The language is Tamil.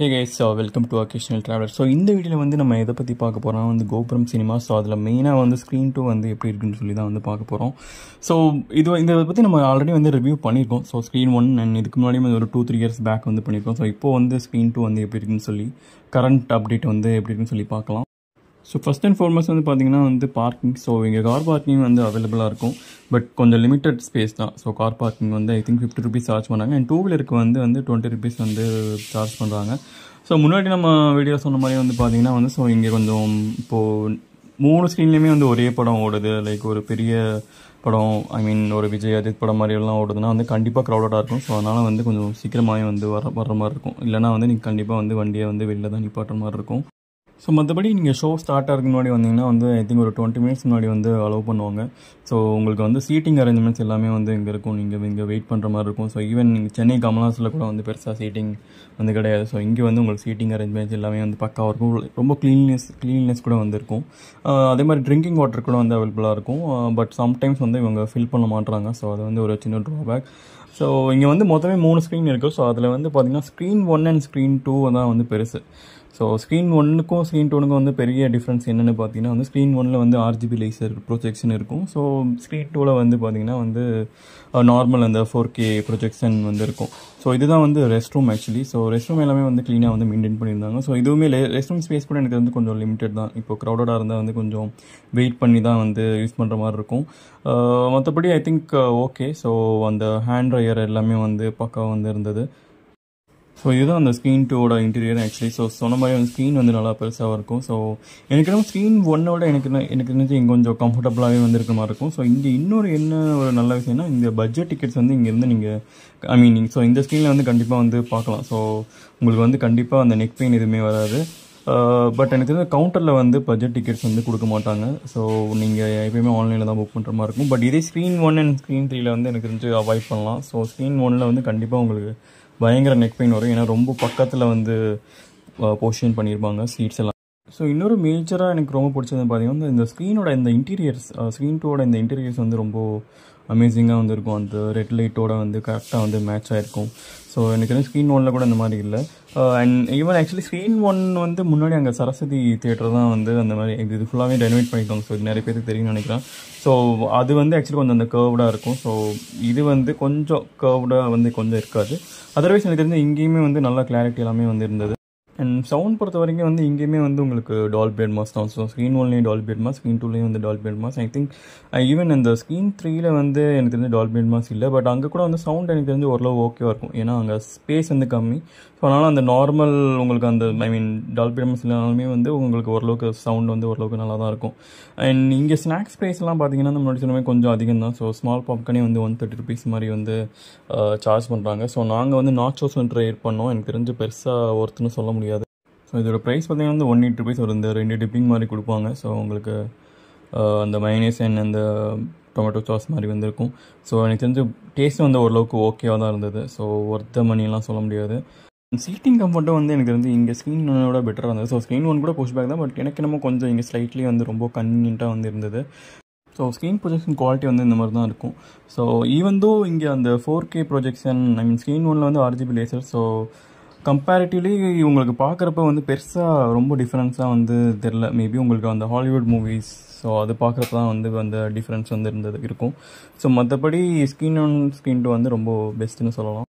hey guys so welcome to occasional traveller so இந்த வீடியோவில் வந்து நம்ம எதை பற்றி பார்க்க போகிறோம் வந்து கோபுரம் சினிமா ஸோ அதில் மெயினாக வந்து ஸ்க்ரீன் டூ வந்து எப்படி இருக்குன்னு சொல்லி தான் வந்து பார்க்க போகிறோம் ஸோ இது இந்த பற்றி நம்ம ஆல்ரெடி வந்து ரிவ்யூ பண்ணியிருக்கோம் ஸோ ஸ்க்ரீன் ஒன் அண்ட் இதுக்கு முன்னாடியும் ஒரு டூ த்ரீ இயர்ஸ் பேக் வந்து பண்ணியிருக்கோம் ஸோ இப்போ வந்து ஸ்க்ரீன் டூ வந்து எப்படி இருக்குன்னு சொல்லி கரண்ட் அப்டேட் வந்து எப்படி இருக்குன்னு சொல்லி பார்க்கலாம் ஸோ ஃபஸ்ட் அண்ட் ஃபார்மஸ்ட் வந்து பார்த்தீங்கன்னா வந்து பார்க்கிங் ஸோ இங்கே கார் பார்க்கிங் வந்து அவைலபிளாக இருக்கும் பட் கொஞ்சம் லிமிட்டட் ஸ்பேஸ் தான் ஸோ கார் பார்க்கிங் வந்து I think fifty rupees charge பண்ணாங்க அண்ட் டூ வீலருக்கு வந்து வந்து டுவெண்ட்டி ருபீஸ் வந்து சார்ஜ் பண்ணுறாங்க ஸோ முன்னாடி நம்ம வீடியோ சொன்ன மாதிரி வந்து பார்த்திங்கன்னா வந்து ஸோ இங்கே கொஞ்சம் இப்போது மூணு ஸ்க்ரீன்லேயுமே வந்து ஒரே படம் ஓடுது லைக் ஒரு பெரிய படம் ஐ மீன் ஒரு விஜய் அஜித் படம் மாதிரி எல்லாம் ஓடுதுன்னா வந்து கண்டிப்பாக க்ரௌடடாக இருக்கும் ஸோ அதனால் வந்து கொஞ்சம் சீக்கிரமாகவே வந்து வர வர மாதிரி இருக்கும் இல்லைனா வந்து நீங்கள் கண்டிப்பாக வந்து வண்டியை வந்து வெளில தான் நிப்பாட்டுற மாதிரி இருக்கும் ஸோ மற்றபடி நீங்கள் ஷோ ஸ்டார்ட் ஆகிறதுக்கு முன்னாடி வந்தீங்கன்னா வந்து ஐ திங்க் ஒரு டுவெண்ட்டி மினிட்ஸ் முன்னாடி வந்து அலோவ் பண்ணுவாங்க ஸோ உங்களுக்கு வந்து சீட்டிங் அரேஞ்ச்மெண்ட்ஸ் எல்லாமே வந்து இங்கே இருக்கும் நீங்கள் இங்கே வெயிட் பண்ணுற மாதிரி இருக்கும் ஸோ ஈவன் நீங்கள் சென்னை கமலாஸில் கூட வந்து பெருசாக சீட்டிங் வந்து கிடையாது ஸோ இங்கே வந்து உங்களுக்கு சீட்டிங் அரேஞ்ச்மெண்ட்ஸ் எல்லாமே வந்து பக்காவாக இருக்கும் ரொம்ப க்ளீன்னஸ் க்ளீன்னஸ் கூட வந்துருக்கும் அதே மாதிரி ட்ரிங்கிங் வாட்டர் கூட வந்து அவைலபிளாக இருக்கும் பட் சம்டைம்ஸ் வந்து இவங்க ஃபில் பண்ண மாட்டுறாங்க ஸோ அது வந்து ஒரு சின்ன ட்ராபேக் ஸோ இங்கே வந்து மொத்தமே மூணு ஸ்க்ரீன் இருக்குது ஸோ அதில் வந்து பார்த்திங்கன்னா screen one and screen two தான் வந்து பெருசு ஸோ ஸ்க்ரீன் ஒன்றுக்கும் ஸ்க்ரீன் டோனுக்கும் வந்து பெரிய டிஃப்ரென்ஸ் என்னென்னு பார்த்தீங்கன்னா வந்து ஸ்க்ரீன் ஒனில் வந்து ஆர்ஜிபி லேசர் ப்ரொஜெக்ஷன் இருக்கும் ஸோ ஸ்க்ரீன் டூவில் வந்து பார்த்திங்கன்னா வந்து நார்மல் uh, அந்த ஃபோர் கே ப்ரொஜெக்ஷன் வந்து இருக்கும் ஸோ இதுதான் வந்து rest room actually so rest room எல்லாமே வந்து க்ளீனாக வந்து மெயின்டைன் பண்ணியிருந்தாங்க ஸோ இதுவுமே ரெஸ்ட் ரூம் ஸ்பேஸ் கூட எனக்கு வந்து கொஞ்சம் லிமிட்டட் தான் இப்போ க்ரௌடடாக இருந்தால் வந்து கொஞ்சம் வெயிட் பண்ணி தான் வந்து யூஸ் பண்ணுற மாதிரி இருக்கும் மற்றபடி ஐ திங்க் ஓகே ஸோ அந்த ஹேண்ட் ட்ரையர் எல்லாமே வந்து பக்கம் வந்து இருந்தது ஸோ இதுதான் அந்த ஸ்க்ரீன் டூவோட இன்டீரியர் ஆக்சுவலி ஸோ சொன்ன மாதிரி அந்த ஸ்க்ரீன் வந்து நல்லா பெருசாக இருக்கும் ஸோ எனக்கு என்ன ஸ்க்ரீன் ஒன்னோட எனக்கு என்ன எனக்கு தெரிஞ்சு இங்கே கொஞ்சம் கம்ஃபர்டபுளாகவே வந்துருக்க மாதிரி இருக்கும் ஸோ இங்கே இன்னொரு என்ன ஒரு நல்ல விஷயம்னா இந்த பட்ஜெட் டிக்கெட்ஸ் வந்து இங்கேருந்து நீங்கள் ஐ மீன் ஸோ இந்த ஸ்க்ரீனில் வந்து கண்டிப்பாக வந்து பார்க்கலாம் ஸோ உங்களுக்கு வந்து கண்டிப்பாக அந்த நெக் பெயின் எதுவுமே வராது பட் uh, எனக்கு தெரிஞ்ச கவுண்டரில் வந்து பட்ஜெட் டிக்கெட்ஸ் வந்து கொடுக்க மாட்டாங்க ஸோ நீங்கள் எப்பயுமே ஆன்லைனில் தான் புக் பண்ணுற மாதிரி இருக்கும் பட் இதே ஸ்க்ரீன் ஒன் அண்ட் ஸ்க்ரீன் த்ரீயில் வந்து எனக்கு தெரிஞ்சு அவாய்ட் பண்ணலாம் ஸோ ஸ்க்ரீன் ஒனில் வந்து கண்டிப்பாக உங்களுக்கு பயங்கர நெக் பெயின் வரும் ஏன்னா ரொம்ப பக்கத்தில் வந்து போஷன் பண்ணியிருப்பாங்க சீட்ஸ் எல்லாம் ஸோ இன்னொரு மேஜராக எனக்கு ரொம்ப பிடிச்சதுன்னு பார்த்தீங்கன்னா இந்த ஸ்க்ரீனோட இந்த இன்டீரியர்ஸ் ஸ்க்ரீன் டூவோட இந்த இன்டீரியர்ஸ் வந்து ரொம்ப அமேசிங்காக வந்துருக்கும் அந்த ரெட் லைட்டோட வந்து கரெக்டாக வந்து மேட்ச் ஆகிருக்கும் ஸோ எனக்கு வந்து ஸ்க்ரீன் ஒனில் கூட இந்த மாதிரி இல்லை and even actually screen one வந்து முன்னாடி அங்கே சரஸ்வதி தேட்டர் தான் வந்து அந்த மாதிரி இது இது ஃபுல்லாகவே ரெனோவேட் பண்ணியிருக்காங்க ஸோ இது நிறைய பேருக்கு தெரியும்னு நினைக்கிறேன் ஸோ அது வந்து ஆக்சுவலி கொஞ்சம் அந்த கர்வ்டாக இருக்கும் ஸோ இது வந்து கொஞ்சம் கர்வ்டாக வந்து கொஞ்சம் இருக்காது அதர்வைஸ் எனக்கு தெரிஞ்சு இங்கேயுமே வந்து நல்லா கிளாரிட்டி எல்லாமே வந்து இருந்தது அண்ட் சவுண்ட் பொறுத்த வரைக்கும் வந்து இங்கேயுமே வந்து உங்களுக்கு டால் மாஸ் தான் ஸோ ஸ்க்ரீன் ஒன்லேயும் டால் மாஸ் ஸ்க்ரீன் டூலேயும் வந்து டால் மாஸ் ஐ திங்க் ஈவன் அந்த ஸ்க்ரீன் த்ரீயில் வந்து எனக்கு தெரிஞ்சு டால் மாஸ் இல்லை பட் அங்கே கூட வந்து சவுண்ட் எனக்கு தெரிஞ்சு ஓரளவு ஓகேவாக இருக்கும் ஏன்னா அங்கே ஸ்பேஸ் வந்து கம்மி ஸோ அதனால் அந்த நார்மல் உங்களுக்கு அந்த ஐ மீன் டால் மாஸ் இல்லைனாலுமே வந்து உங்களுக்கு ஓரளவுக்கு சவுண்ட் வந்து ஓரளவுக்கு நல்லா தான் இருக்கும் அண்ட் இங்கே ஸ்நாக்ஸ் ப்ரைஸ்லாம் பார்த்தீங்கன்னா நம்ம சொன்னமே கொஞ்சம் அதிகம் தான் ஸோ ஸ்மால் பாப்கார்னே வந்து ஒன் தேர்ட்டி ருபீஸ் மாதிரி வந்து சார்ஜ் uh, பண்ணுறாங்க ஸோ நாங்கள் வந்து நாச்சோஸ் ட்ரை பண்ணோம் எனக்கு தெரிஞ்சு பெருசாக ஒருத்தன்னு சொல்ல முடியும் ஸோ இதோட ப்ரைஸ் பார்த்திங்கன்னா வந்து ஒன் எயிட் ருபீஸ் ஒரு இந்த ரெண்டு டிப்பிங் மாதிரி கொடுப்பாங்க ஸோ உங்களுக்கு அந்த மைனேஸ் அண்ட் அந்த டொமேட்டோ சாஸ் மாதிரி வந்திருக்கும் ஸோ எனக்கு தெரிஞ்சு டேஸ்ட் வந்து ஓரளவுக்கு ஓகேவாக தான் இருந்தது ஸோ ஒர்த்த மணிலாம் சொல்ல முடியாது சீட்டிங் கம்ஃபர்ட்டும் வந்து எனக்கு தெரிஞ்சு இங்கே ஸ்க்ரீன் ஒன்னோட பெட்டராக இருந்தது ஸோ ஸ்க்ரீன் ஒன் கூட புஷ் பேக் தான் பட் எனக்கு என்னமோ கொஞ்சம் இங்கே ஸ்லைட்லி வந்து ரொம்ப கன்வீனியண்ட்டாக வந்து இருந்தது ஸோ ஸ்க்ரீன் ப்ரொஜெக்ஷன் குவாலிட்டி வந்து இந்த மாதிரி தான் இருக்கும் ஸோ ஈவன் தோ இங்கே அந்த four K projection I mean screen ஒன்னில் வந்து ஆர்ஜிபி லேசர் ஸோ கம்பேரிட்டிவ்லி இவங்களுக்கு பார்க்குறப்ப வந்து பெருசாக ரொம்ப டிஃப்ரென்ஸாக வந்து தெரில மேபி உங்களுக்கு அந்த ஹாலிவுட் மூவிஸ் ஸோ அது பார்க்குறப்ப தான் வந்து அந்த டிஃப்ரென்ஸ் வந்து இருந்தது இருக்கும் ஸோ மற்றபடி ஸ்கின் ஒன் ஸ்கின் டூ வந்து ரொம்ப பெஸ்ட்டுன்னு சொல்லலாம்